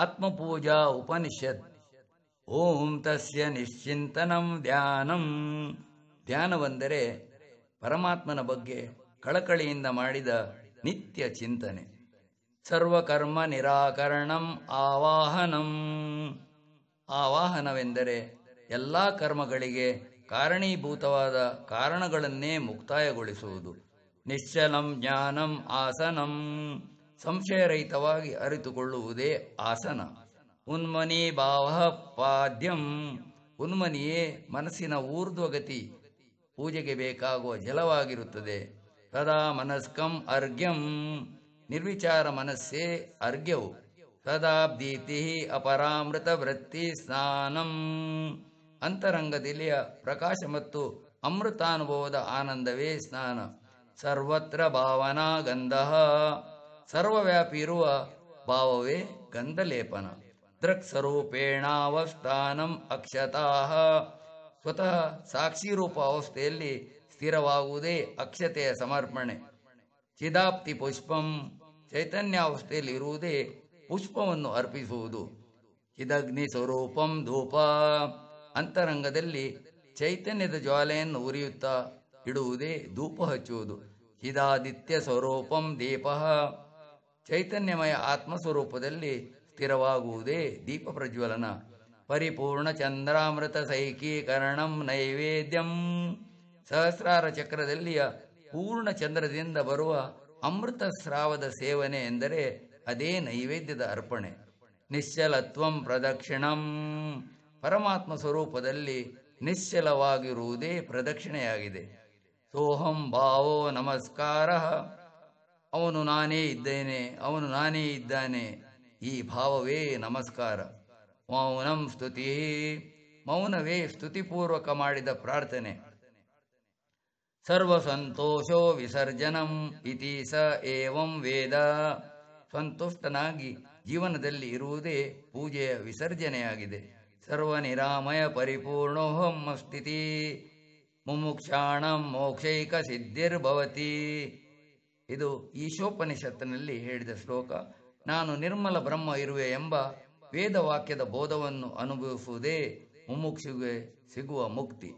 ಆತ್ಮಪೂಜಾ ಉಪನಿಷತ್ ಓಂ ತಸ್ಯ ನಿಶ್ಚಿಂತನಂ ಧ್ಯಾನಂ ಧ್ಯಾನವೆಂದರೆ ಪರಮಾತ್ಮನ ಬಗ್ಗೆ ಕಳಕಳಿಯಿಂದ ಮಾಡಿದ ನಿತ್ಯ ಚಿಂತನೆ ಸರ್ವಕರ್ಮ ನಿರಾಕರಣಂ ಆವಾಹನಂ ಆವಾಹನವೆಂದರೆ ಎಲ್ಲ ಕರ್ಮಗಳಿಗೆ ಕಾರಣೀಭೂತವಾದ ಕಾರಣಗಳನ್ನೇ ಮುಕ್ತಾಯಗೊಳಿಸುವುದು ನಿಶ್ಚಲಂ ಜ್ಞಾನಂ ಆಸನಂ ಸಂಶಯರಹಿತವಾಗಿ ಅರಿತುಕೊಳ್ಳುವುದೇ ಆಸನ ಉನ್ಮನಿ ಭಾವ ಪಾದ್ಯಂ ಉನ್ಮನಿಯೇ ಮನಸ್ಸಿನ ಊರ್ಧ್ವಗತಿ ಪೂಜೆಗೆ ಬೇಕಾಗುವ ಜಲವಾಗಿರುತ್ತದೆ ತದಾ ಮನಸ್ಕಂ ಅರ್ಘ್ಯಂ ನಿರ್ವಿಚಾರ ಮನಸ್ಸೇ ಅರ್ಘ್ಯವು ಭೀತಿ ಅಪರಾಮೃತ ವೃತ್ತಿ ಸ್ನಾನಂ ಅಂತರಂಗದಿಲಿಯ ಪ್ರಕಾಶ ಮತ್ತು ಅಮೃತಾನುಭವದ ಆನಂದವೇ ಸ್ನಾನ ಸರ್ವತ್ರ ಭಾವನಾ ಗಂಧ ಸರ್ವವ್ಯಾಪಿ ಇರುವ ಭಾವವೇ ಗಂಧಲೇಪನ ದೃಕ್ ಅವಸ್ಥಾನಂ ಅಕ್ಷತಾಹ ಸ್ವತಃ ಸಾಕ್ಷಿ ರೂಪ ಅವಸ್ಥೆಯಲ್ಲಿ ಸ್ಥಿರವಾಗುವುದೇ ಅಕ್ಷತೆಯ ಸಮರ್ಪಣೆ ಚಿದಾಪ್ತಿ ಪುಷ್ಪಂ ಚೈತನ್ಯಾವಸ್ಥೆಯಲ್ಲಿ ಇರುವುದೇ ಪುಷ್ಪವನ್ನು ಅರ್ಪಿಸುವುದು ಚಿದಗ್ನಿ ಸ್ವರೂಪಂ ಧೂಪ ಅಂತರಂಗದಲ್ಲಿ ಚೈತನ್ಯದ ಜ್ವಾಲೆಯನ್ನು ಉರಿಯುತ್ತಾ ಇಡುವುದೇ ಧೂಪ ಹಚ್ಚುವುದು ಚಿದಾದಿತ್ಯ ಸ್ವರೂಪಂ ದೀಪ ಚೈತನ್ಯಮಯ ಆತ್ಮಸ್ವರೂಪದಲ್ಲಿ ಸ್ಥಿರವಾಗುವುದೇ ದೀಪ ಪ್ರಜ್ವಲನ ಪರಿಪೂರ್ಣ ಚಂದ್ರಾಮೃತ ಸೈಕೀಕರಣಂ ನೈವೇದ್ಯಂ ಸಹಸ್ರಾರ ಚಕ್ರದಲ್ಲಿಯ ಪೂರ್ಣ ಚಂದ್ರದಿಂದ ಬರುವ ಅಮೃತ ಸ್ರಾವದ ಸೇವನೆ ಎಂದರೆ ಅದೇ ನೈವೇದ್ಯದ ಅರ್ಪಣೆ ನಿಶ್ಚಲತ್ವಂ ಪ್ರದಕ್ಷಿಣಂ ಪರಮಾತ್ಮ ಸ್ವರೂಪದಲ್ಲಿ ನಿಶ್ಚಲವಾಗಿರುವುದೇ ಪ್ರದಕ್ಷಿಣೆಯಾಗಿದೆ ಸೋಹಂ ಭಾವೋ ನಮಸ್ಕಾರ ಅವನು ನಾನೇ ಇದ್ದೇನೆ ಅವನು ನಾನೇ ಇದ್ದಾನೆ ಈ ಭಾವವೇ ನಮಸ್ಕಾರ ಮೌನಂ ಸ್ತುತಿ ಮೌನವೇ ಸ್ತುತಿಪೂರ್ವಕ ಮಾಡಿದ ಪ್ರಾರ್ಥನೆ ಸರ್ವಸಂತೋಷೋ ವಿಸರ್ಜನಂ ಇತಿ ಸ ಏವಂ ವೇದ ಸಂತುಷ್ಟನಾಗಿ ಜೀವನದಲ್ಲಿ ಇರುವುದೇ ಪೂಜೆಯ ವಿಸರ್ಜನೆಯಾಗಿದೆ ಸರ್ವ ನಿರಾಮಯ ಪರಿಪೂರ್ಣೋಹಂ ಸ್ಥಿತಿ ಮುಮುಕ್ಷಾಣಂ ಮೋಕ್ಷೈಕ ಸಿದ್ಧಿರ್ಭವತಿ ಇದು ಈಶೋಪನಿಷತ್ತಿನಲ್ಲಿ ಹೇಳಿದ ಶ್ಲೋಕ ನಾನು ನಿರ್ಮಲ ಬ್ರಹ್ಮ ಇರುವೆ ಎಂಬ ವೇದವಾಕ್ಯದ ಬೋಧವನ್ನು ಅನುಭವಿಸುವುದೇ ಮುಮುಕ್ಷುಗೆ ಸಿಗುವ ಮುಕ್ತಿ